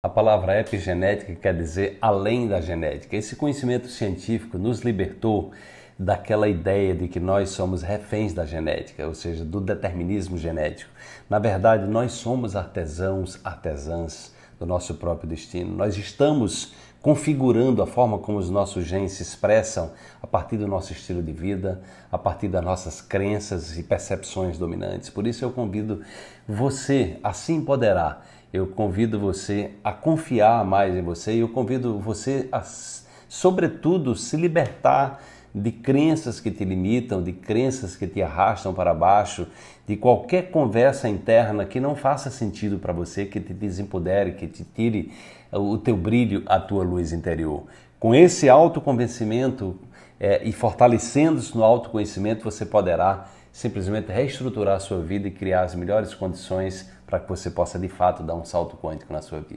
A palavra epigenética quer dizer além da genética. Esse conhecimento científico nos libertou daquela ideia de que nós somos reféns da genética, ou seja, do determinismo genético. Na verdade, nós somos artesãos, artesãs do nosso próprio destino. Nós estamos configurando a forma como os nossos genes se expressam a partir do nosso estilo de vida, a partir das nossas crenças e percepções dominantes. Por isso eu convido você a se empoderar eu convido você a confiar mais em você e eu convido você a, sobretudo, se libertar de crenças que te limitam, de crenças que te arrastam para baixo, de qualquer conversa interna que não faça sentido para você, que te desempodere, que te tire o teu brilho, a tua luz interior. Com esse autoconvencimento, é, e fortalecendo-se no autoconhecimento, você poderá simplesmente reestruturar a sua vida e criar as melhores condições para que você possa de fato dar um salto quântico na sua vida.